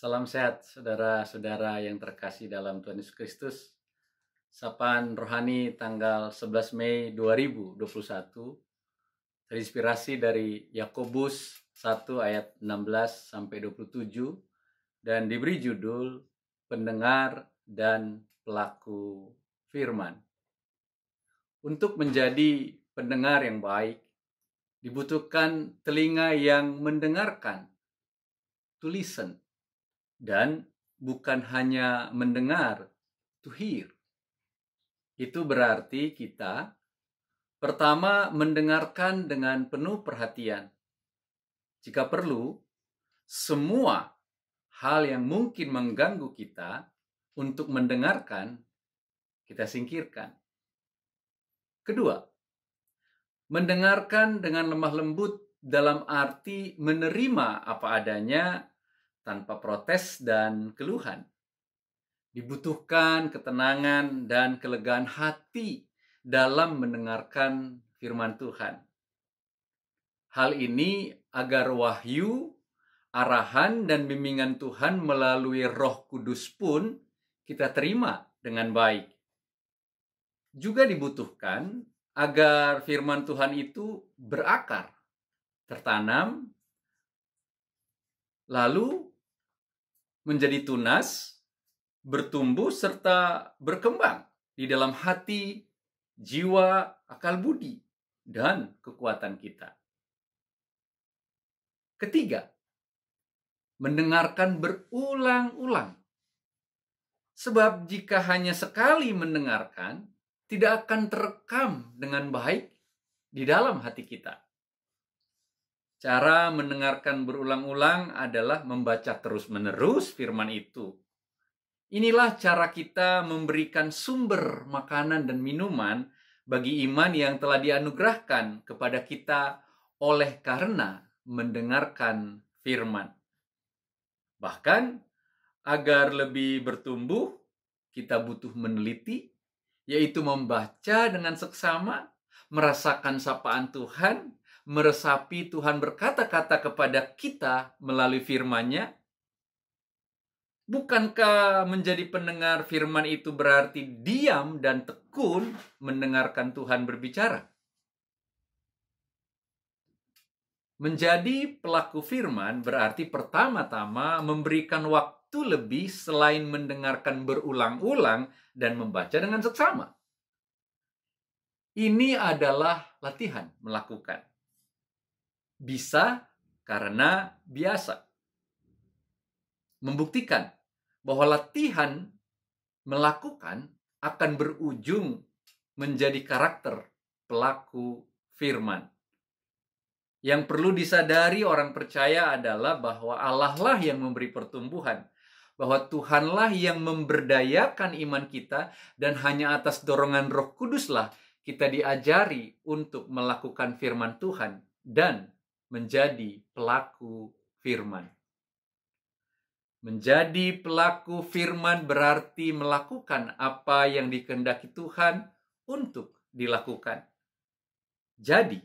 Salam sehat saudara-saudara yang terkasih dalam Tuhan Yesus Kristus. Sapaan rohani tanggal 11 Mei 2021 terinspirasi dari Yakobus 1 ayat 16 sampai 27 dan diberi judul pendengar dan pelaku firman. Untuk menjadi pendengar yang baik, dibutuhkan telinga yang mendengarkan, to listen, dan bukan hanya mendengar, to hear. Itu berarti kita pertama mendengarkan dengan penuh perhatian. Jika perlu, semua hal yang mungkin mengganggu kita untuk mendengarkan, kita singkirkan. Kedua, mendengarkan dengan lemah lembut dalam arti menerima apa adanya tanpa protes dan keluhan. Dibutuhkan ketenangan dan kelegaan hati dalam mendengarkan firman Tuhan. Hal ini agar wahyu, arahan, dan bimbingan Tuhan melalui Roh Kudus pun kita terima dengan baik. Juga dibutuhkan agar firman Tuhan itu berakar, tertanam, lalu menjadi tunas, bertumbuh, serta berkembang di dalam hati, jiwa, akal budi, dan kekuatan kita. Ketiga, mendengarkan berulang-ulang. Sebab jika hanya sekali mendengarkan, tidak akan terekam dengan baik di dalam hati kita. Cara mendengarkan berulang-ulang adalah membaca terus-menerus firman itu. Inilah cara kita memberikan sumber makanan dan minuman bagi iman yang telah dianugerahkan kepada kita oleh karena mendengarkan firman. Bahkan agar lebih bertumbuh, kita butuh meneliti, yaitu membaca dengan seksama, merasakan sapaan Tuhan, meresapi Tuhan berkata-kata kepada kita melalui firman-Nya? Bukankah menjadi pendengar firman itu berarti diam dan tekun mendengarkan Tuhan berbicara? Menjadi pelaku firman berarti pertama-tama memberikan waktu lebih selain mendengarkan berulang-ulang dan membaca dengan seksama. Ini adalah latihan melakukan. Bisa karena biasa. Membuktikan bahwa latihan melakukan akan berujung menjadi karakter pelaku firman. Yang perlu disadari orang percaya adalah bahwa Allah lah yang memberi pertumbuhan, bahwa Tuhanlah yang memberdayakan iman kita dan hanya atas dorongan Roh Kuduslah kita diajari untuk melakukan firman Tuhan dan menjadi pelaku firman. Menjadi pelaku firman berarti melakukan apa yang dikehendaki Tuhan untuk dilakukan. Jadi,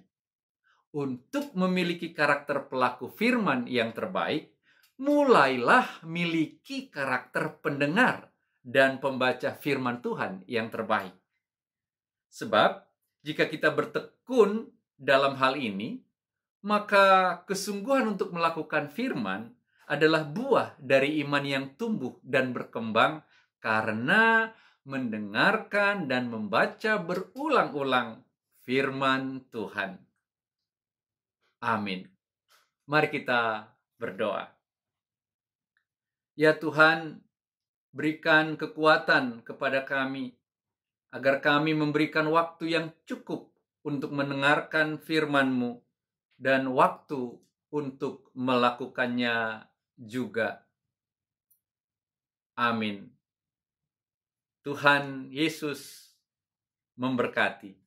untuk memiliki karakter pelaku firman yang terbaik, mulailah miliki karakter pendengar dan pembaca firman Tuhan yang terbaik. Sebab, jika kita bertekun dalam hal ini, maka kesungguhan untuk melakukan firman adalah buah dari iman yang tumbuh dan berkembang karena mendengarkan dan membaca berulang-ulang firman Tuhan. Amin. Mari kita berdoa. Ya Tuhan, berikan kekuatan kepada kami agar kami memberikan waktu yang cukup untuk mendengarkan firman-Mu dan waktu untuk melakukannya juga. Amin. Tuhan Yesus memberkati.